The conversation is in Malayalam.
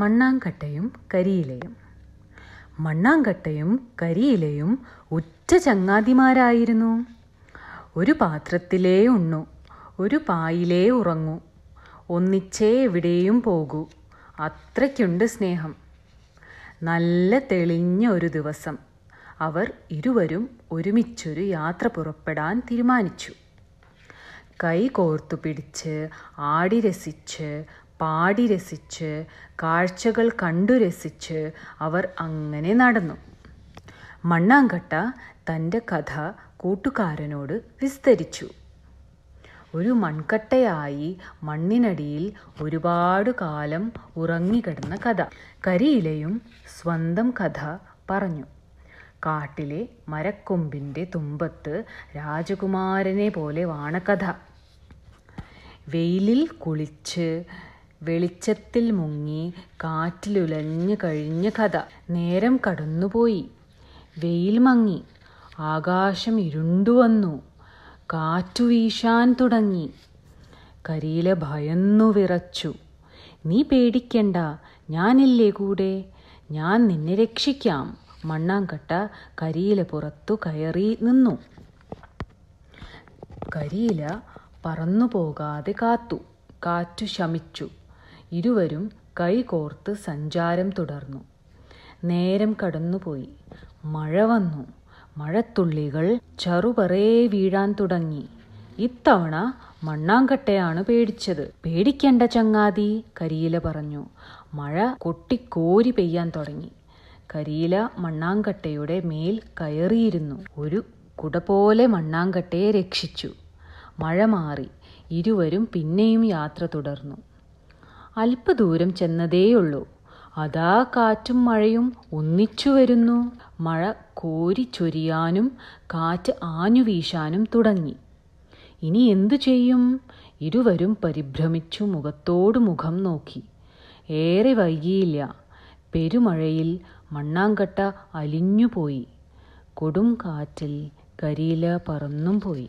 മണ്ണാങ്കട്ടയും കരിയിലയും മണ്ണാങ്കട്ടയും കരിയിലയും ഉറ്റ ചങ്ങാതിമാരായിരുന്നു ഒരു പാത്രത്തിലേ ഉണ്ണു ഒരു പായിലേ ഉറങ്ങൂ ഒന്നിച്ചേ എവിടെയും പോകൂ അത്രയ്ക്കുണ്ട് സ്നേഹം നല്ല തെളിഞ്ഞ ഒരു ദിവസം അവർ ഇരുവരും ഒരുമിച്ചൊരു യാത്ര പുറപ്പെടാൻ തീരുമാനിച്ചു കൈ കോർത്തു പിടിച്ച് ആടി രസിച്ച് പാടി രസിച്ച് കാഴ്ചകൾ കണ്ടു രസിച്ച് അവർ അങ്ങനെ നടന്നു മണ്ണാങ്കട്ട തൻ്റെ കഥ കൂട്ടുകാരനോട് വിസ്തരിച്ചു ഒരു മൺകട്ടയായി മണ്ണിനടിയിൽ ഒരുപാട് കാലം ഉറങ്ങിക്കിടന്ന കഥ കരിയിലയും സ്വന്തം കഥ പറഞ്ഞു കാട്ടിലെ മരക്കൊമ്പിൻ്റെ തുമ്പത്ത് രാജകുമാരനെ പോലെ വാണ കഥ വെയിലിൽ കുളിച്ച് വെളിച്ചത്തിൽ മുങ്ങി കാറ്റിലുലഞ്ഞു കഴിഞ്ഞ കഥ നേരം കടന്നുപോയി വെയിൽ മങ്ങി ആകാശം ഇരുണ്ടുവന്നു കാറ്റു വീശാൻ തുടങ്ങി കരിയില ഭയന്നു വിറച്ചു നീ പേടിക്കണ്ട ഞാനില്ലേ കൂടെ ഞാൻ നിന്നെ രക്ഷിക്കാം മണ്ണാങ്കട്ട കരിയില പുറത്തു കയറി നിന്നു കരിയില പറന്നു പോകാതെ കാത്തു കാറ്റു ശമിച്ചു ഇരുവരും കൈകോർത്ത് സഞ്ചാരം തുടർന്നു നേരം കടന്നുപോയി മഴ വന്നു മഴത്തുള്ളികൾ ചറുപറേ വീഴാൻ തുടങ്ങി ഇത്തവണ മണ്ണാങ്കട്ടയാണ് പേടിച്ചത് പേടിക്കേണ്ട ചങ്ങാതി കരിയില പറഞ്ഞു മഴ കൊട്ടിക്കോരി പെയ്യാൻ തുടങ്ങി കരിയില മണ്ണാങ്കട്ടയുടെ മേൽ കയറിയിരുന്നു ഒരു കുട പോലെ മണ്ണാങ്കട്ടയെ രക്ഷിച്ചു മഴ മാറി ഇരുവരും പിന്നെയും യാത്ര തുടർന്നു അല്പദൂരം ചെന്നതേയുള്ളൂ അതാ കാറ്റും മഴയും ഒന്നിച്ചു വരുന്നു മഴ ചൊരിയാനും കാറ്റ് ആഞ്ഞുവീശാനും തുടങ്ങി ഇനി എന്തു ചെയ്യും ഇരുവരും പരിഭ്രമിച്ചു മുഖത്തോട് മുഖം നോക്കി ഏറെ വൈകിയില്ല പെരുമഴയിൽ മണ്ണാങ്കട്ട അലിഞ്ഞുപോയി കൊടും കാറ്റിൽ കരിയില പറന്നും പോയി